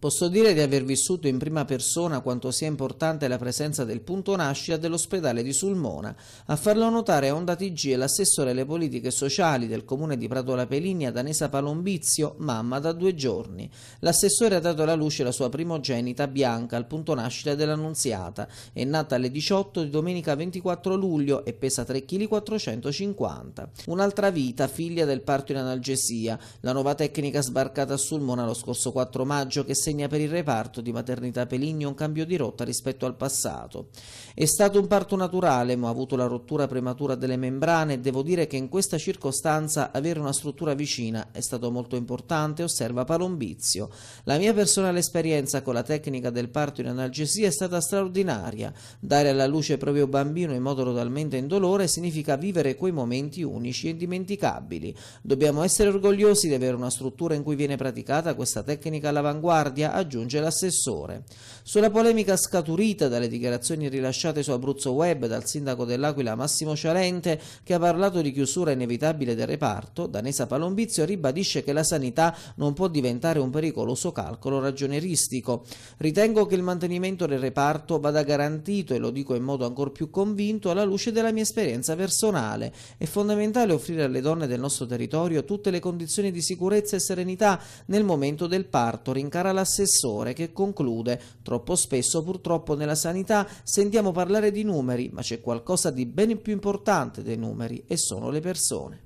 Posso dire di aver vissuto in prima persona quanto sia importante la presenza del punto nascita dell'ospedale di Sulmona. A farlo notare a Onda TG è l'assessore alle politiche sociali del comune di Prato La Danesa Palombizio, mamma da due giorni. L'assessore ha dato alla luce la sua primogenita Bianca al punto nascita dell'Annunziata. È nata alle 18 di domenica 24 luglio e pesa 3,45 kg. Un'altra vita, figlia del parto in analgesia, la nuova tecnica sbarcata a Sulmona lo scorso 4 maggio che si segna per il reparto di maternità Peligno un cambio di rotta rispetto al passato. È stato un parto naturale, ma ho avuto la rottura prematura delle membrane e devo dire che in questa circostanza avere una struttura vicina è stato molto importante, osserva Palombizio. La mia personale esperienza con la tecnica del parto in analgesia è stata straordinaria. Dare alla luce proprio bambino in modo totalmente indolore significa vivere quei momenti unici e indimenticabili. Dobbiamo essere orgogliosi di avere una struttura in cui viene praticata questa tecnica all'avanguardia Guardia, aggiunge l'assessore. Sulla polemica scaturita dalle dichiarazioni rilasciate su Abruzzo Web dal sindaco dell'Aquila Massimo Cialente, che ha parlato di chiusura inevitabile del reparto, Danesa Palombizio ribadisce che la sanità non può diventare un pericoloso calcolo ragioneristico. Ritengo che il mantenimento del reparto vada garantito e lo dico in modo ancora più convinto alla luce della mia esperienza personale. È fondamentale offrire alle donne del nostro territorio tutte le condizioni di sicurezza e serenità nel momento del parto, rincara la assessore che conclude troppo spesso purtroppo nella sanità sentiamo parlare di numeri ma c'è qualcosa di ben più importante dei numeri e sono le persone.